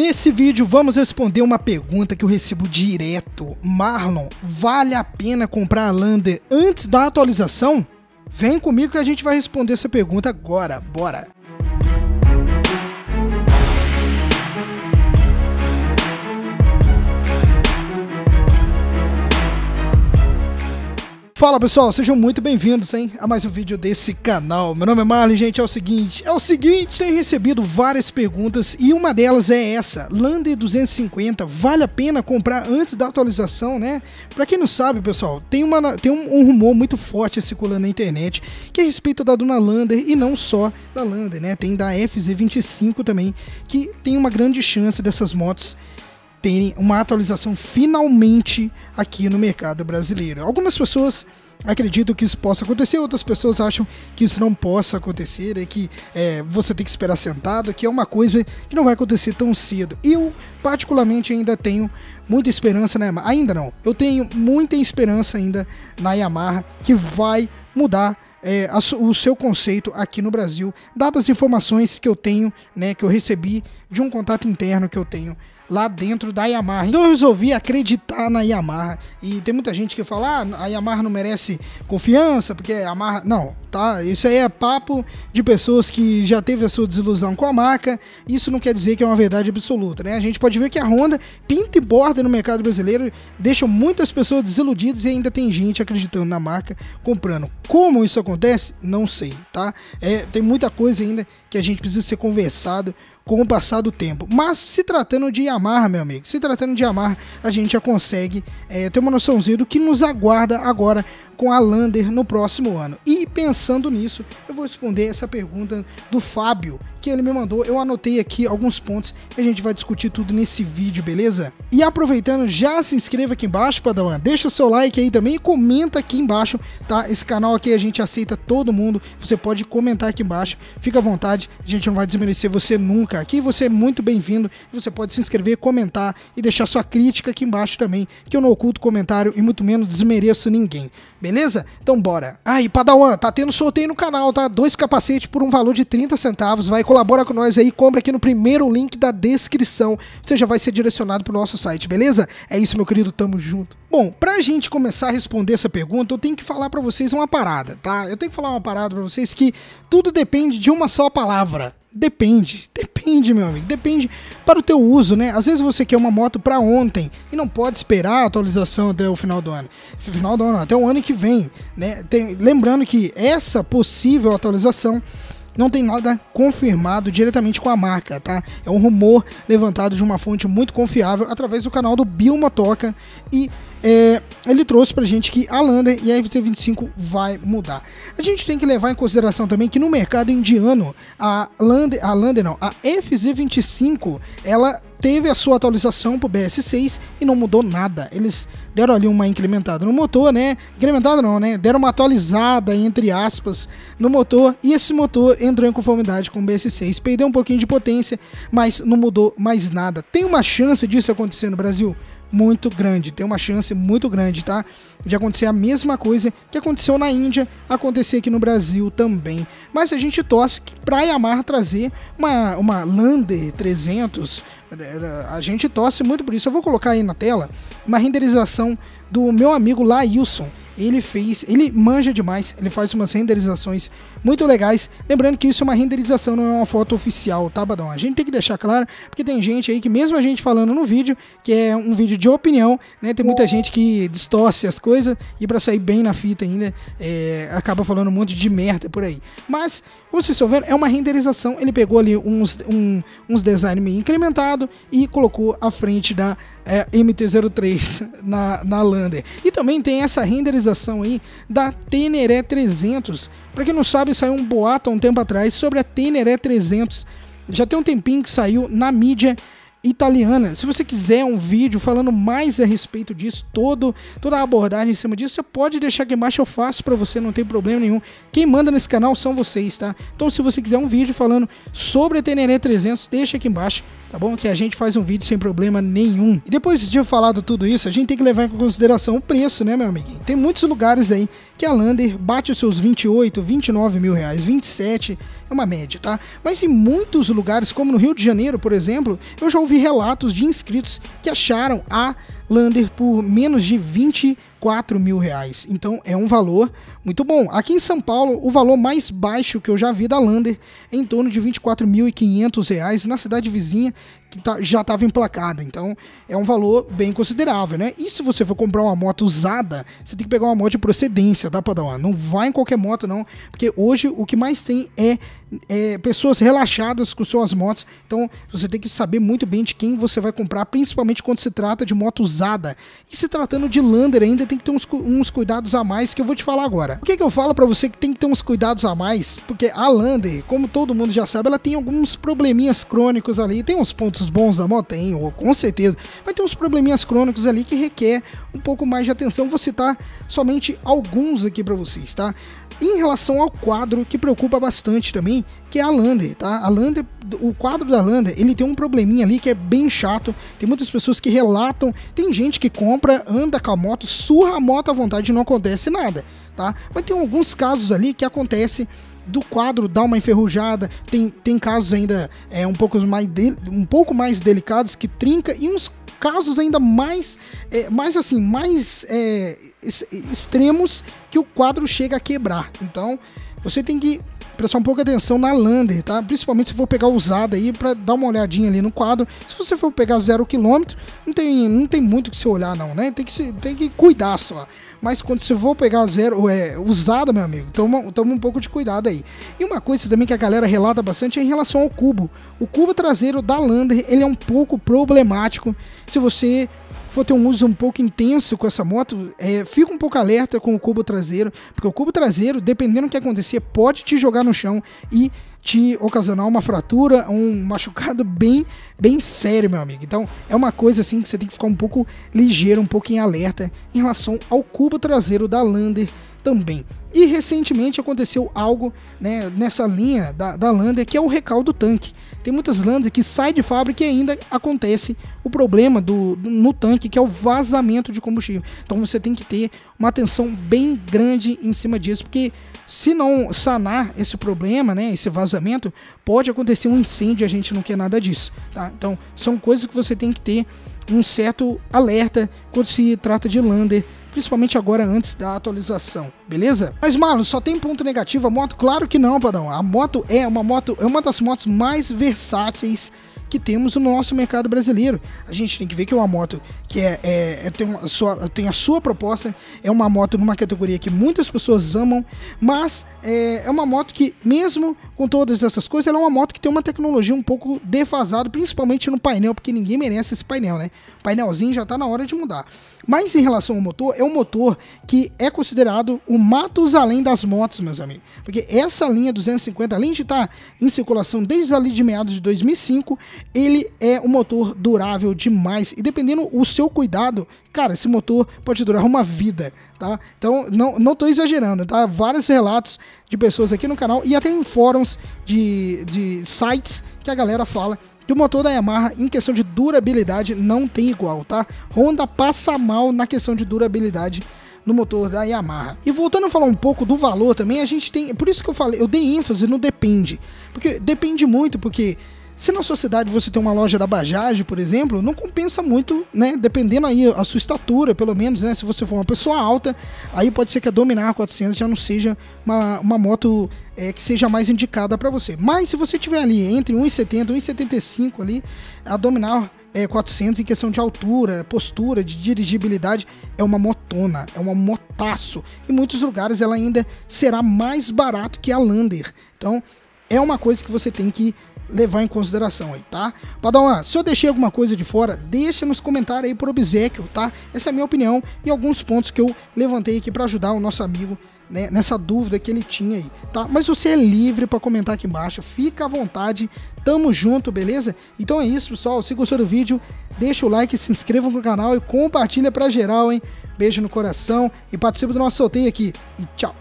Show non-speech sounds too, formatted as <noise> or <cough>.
Nesse vídeo vamos responder uma pergunta que eu recebo direto. Marlon, vale a pena comprar a Lander antes da atualização? Vem comigo que a gente vai responder essa pergunta agora, bora! Fala pessoal, sejam muito bem-vindos hein, a mais um vídeo desse canal. Meu nome é Marlon, gente, é o seguinte, é o seguinte, tenho recebido várias perguntas e uma delas é essa, Lander 250, vale a pena comprar antes da atualização, né? Pra quem não sabe, pessoal, tem, uma, tem um, um rumor muito forte circulando na internet que é a respeito da Duna Lander e não só da Lander, né? Tem da FZ25 também, que tem uma grande chance dessas motos terem uma atualização finalmente aqui no mercado brasileiro. Algumas pessoas acreditam que isso possa acontecer, outras pessoas acham que isso não possa acontecer, é que é, você tem que esperar sentado, que é uma coisa que não vai acontecer tão cedo. Eu, particularmente, ainda tenho muita esperança na Yamaha. Ainda não, eu tenho muita esperança ainda na Yamaha que vai mudar é, o seu conceito aqui no Brasil, dadas as informações que eu tenho, né, que eu recebi de um contato interno que eu tenho lá dentro da Yamaha. Então eu resolvi acreditar na Yamaha. E tem muita gente que fala, ah, a Yamaha não merece confiança, porque a Yamaha. Não, tá? Isso aí é papo de pessoas que já teve a sua desilusão com a marca. Isso não quer dizer que é uma verdade absoluta, né? A gente pode ver que a Honda pinta e borda no mercado brasileiro, deixa muitas pessoas desiludidas e ainda tem gente acreditando na marca, comprando. Como isso acontece? Não sei, tá? É, tem muita coisa ainda que a gente precisa ser conversado com o passar do tempo. Mas se tratando de Yamaha, meu amigo, se tratando de Yamaha, a gente já consegue é, ter uma noçãozinha do que nos aguarda agora com a Lander no próximo ano? E pensando nisso, eu vou responder essa pergunta do Fábio, que ele me mandou. Eu anotei aqui alguns pontos e a gente vai discutir tudo nesse vídeo, beleza? E aproveitando, já se inscreva aqui embaixo, Padawan. Deixa o seu like aí também e comenta aqui embaixo, tá? Esse canal aqui a gente aceita todo mundo. Você pode comentar aqui embaixo. Fica à vontade, a gente não vai desmerecer você nunca. Aqui você é muito bem-vindo. Você pode se inscrever, comentar e deixar sua crítica aqui embaixo também, que eu não oculto comentário e muito menos desmereço ninguém. Beleza? Então bora. Aí, ah, Padawan, tá tendo sorteio no canal, tá? Dois capacetes por um valor de 30 centavos. Vai, colabora com nós aí, compra aqui no primeiro link da descrição. Você já vai ser direcionado pro nosso site, beleza? É isso, meu querido, tamo junto. Bom, pra gente começar a responder essa pergunta, eu tenho que falar para vocês uma parada, tá? Eu tenho que falar uma parada para vocês que tudo depende de uma só palavra. Depende. Depende Depende, meu amigo. Depende para o teu uso, né? Às vezes você quer uma moto para ontem e não pode esperar a atualização até o final do ano. Final do ano, até o ano que vem, né? Tem, lembrando que essa possível atualização não tem nada confirmado diretamente com a marca, tá? É um rumor levantado de uma fonte muito confiável através do canal do Bill Motoca e é, ele trouxe pra gente que a Lander e a fz 25 vai mudar. A gente tem que levar em consideração também que no mercado indiano, a Lander, a Lander não, a FZ25, ela teve a sua atualização pro BS6 e não mudou nada. Eles deram ali uma incrementada no motor, né? Incrementada não, né? Deram uma atualizada, entre aspas, no motor. E esse motor entrou em conformidade com o BS6. Perdeu um pouquinho de potência, mas não mudou mais nada. Tem uma chance disso acontecer no Brasil? muito grande, tem uma chance muito grande, tá? De acontecer a mesma coisa que aconteceu na Índia, acontecer aqui no Brasil também. Mas a gente torce para Yamaha trazer uma, uma Lander 300, a gente torce muito por isso. Eu vou colocar aí na tela uma renderização do meu amigo Lailson, ele fez, ele manja demais, ele faz umas renderizações muito legais. Lembrando que isso é uma renderização, não é uma foto oficial, tá, Badão? A gente tem que deixar claro, porque tem gente aí que, mesmo a gente falando no vídeo, que é um vídeo de opinião, né? Tem muita gente que distorce as coisas e para sair bem na fita ainda, é, acaba falando um monte de merda por aí. Mas, como vocês estão vendo, é uma renderização. Ele pegou ali uns, um, uns design meio incrementado e colocou à frente da é, eh, MT-03 <laughs> na, na Lander. E também tem essa renderização atualização aí da Teneré 300. Para quem não sabe, saiu um boato há um tempo atrás sobre a Teneré 300. Já tem um tempinho que saiu na mídia italiana. Se você quiser um vídeo falando mais a respeito disso, todo, toda a abordagem em cima disso, você pode deixar aqui embaixo, eu faço para você, não tem problema nenhum. Quem manda nesse canal são vocês, tá? Então se você quiser um vídeo falando sobre a Teneré 300, deixa aqui embaixo, tá bom? Que a gente faz um vídeo sem problema nenhum. E depois de eu falado tudo isso, a gente tem que levar em consideração o preço, né, meu amiguinho? Tem muitos lugares aí que a Lander bate os seus 28, 29 mil reais, 27, é uma média, tá? Mas em muitos lugares, como no Rio de Janeiro, por exemplo, eu já ouvi relatos de inscritos que acharam a Lander por menos de 24 mil reais. Então é um valor muito bom. Aqui em São Paulo, o valor mais baixo que eu já vi da Lander é em torno de 24.500 reais na cidade vizinha, que tá, já estava emplacada. Então é um valor bem considerável, né? E se você for comprar uma moto usada, você tem que pegar uma moto de procedência, tá, uma, Não vai em qualquer moto, não, porque hoje o que mais tem é, é pessoas relaxadas com suas motos. Então você tem que saber muito bem de quem você vai comprar, principalmente quando se trata de motos pesada. E se tratando de lander ainda tem que ter uns, uns cuidados a mais que eu vou te falar agora. o que, que eu falo para você que tem que ter uns cuidados a mais? Porque a lander, como todo mundo já sabe, ela tem alguns probleminhas crônicos ali. Tem uns pontos bons da moto? Tem, com certeza. Mas tem uns probleminhas crônicos ali que requer um pouco mais de atenção. Vou citar somente alguns aqui para vocês, tá? Em relação ao quadro, que preocupa bastante também, que é a Lander, tá? A Lander, o quadro da Lander, ele tem um probleminha ali que é bem chato. Tem muitas pessoas que relatam, tem gente que compra, anda com a moto, surra a moto à vontade e não acontece nada, tá? Mas tem alguns casos ali que acontece do quadro dar uma enferrujada, tem, tem casos ainda é, um, pouco mais de, um pouco mais delicados que trinca e uns casos ainda mais, é, mais assim, mais é, extremos que o quadro chega a quebrar. Então, você tem que prestar um pouco de atenção na Lander, tá? Principalmente se for pegar usada aí para dar uma olhadinha ali no quadro. Se você for pegar zero quilômetro, não tem, não tem muito que se olhar não, né? Tem que, se, tem que cuidar só. Mas quando você for pegar zero é, usada, meu amigo, toma, toma um pouco de cuidado aí. E uma coisa também que a galera relata bastante é em relação ao cubo. O cubo traseiro da Lander, ele é um pouco problemático se você for ter um uso um pouco intenso com essa moto, é, fica um pouco alerta com o cubo traseiro, porque o cubo traseiro, dependendo do que acontecer, pode te jogar no chão e te ocasionar uma fratura, um machucado <laughs> bem, bem sério, meu amigo. Então, é uma coisa assim que você tem que ficar um pouco ligeiro, um pouco em alerta em relação ao cubo traseiro da Lander também. E recentemente aconteceu algo né, nessa linha da, da Lander, que é o recaldo tanque. Tem muitas Lander que saem de fábrica e ainda acontece o problema do, do, no tanque, que é o vazamento de combustível. Então você tem que ter uma atenção bem grande em cima disso, porque se não sanar esse problema, né, esse vazamento, pode acontecer um incêndio e a gente não quer nada disso. Tá? Então são coisas que você tem que ter um certo alerta quando se trata de Lander principalmente agora antes da atualização, beleza? Mas Marlon, só tem ponto negativo a moto? Claro que não, padrão. A moto é uma moto, é uma das motos mais versáteis que temos no nosso mercado brasileiro. A gente tem que ver que é uma moto que é, é, é tem, uma, sua, tem a sua proposta, é uma moto numa categoria que muitas pessoas amam, mas é, é uma moto que, mesmo com todas essas coisas, ela é uma moto que tem uma tecnologia um pouco defasada, principalmente no painel, porque ninguém merece esse painel, né? O painelzinho já está na hora de mudar. Mas em relação ao motor, é um motor que é considerado o matos além das motos, meus amigos. Porque essa linha 250, além de estar tá em circulação desde ali de meados de 2005, ele é um motor durável demais. E dependendo o seu cuidado, cara, esse motor pode durar uma vida, tá? Então, não, não tô exagerando, tá? Vários relatos de pessoas aqui no canal e até em fóruns de, de sites que a galera fala que o motor da Yamaha, em questão de durabilidade, não tem igual, tá? Honda passa mal na questão de durabilidade no motor da Yamaha. E voltando a falar um pouco do valor também, a gente tem, por isso que eu falei, eu dei ênfase no depende, porque depende muito, porque se na sua cidade você tem uma loja da Bajaj, por exemplo, não compensa muito, né? Dependendo aí a sua estatura, pelo menos, né? Se você for uma pessoa alta, aí pode ser que a Dominar 400 já não seja uma, uma moto é, que seja mais indicada para você. Mas se você tiver ali entre 1,70 e 1,75 ali, a Dominar é, 400 em questão de altura, postura, de dirigibilidade, é uma motona, é uma motaço. Em muitos lugares ela ainda será mais barato que a Lander. Então, é uma coisa que você tem que levar em consideração aí, tá? Padawan, se eu deixei alguma coisa de fora, deixa nos comentários aí pro obsequio, tá? Essa é a minha opinião e alguns pontos que eu levantei aqui para ajudar o nosso amigo né, nessa dúvida que ele tinha aí, tá? Mas você é livre para comentar aqui embaixo, fica à vontade, tamo junto, beleza? Então é isso, pessoal, se gostou do vídeo, deixa o like, se inscreva no canal e compartilha pra geral, hein? Beijo no coração e participe do nosso sorteio aqui. E tchau!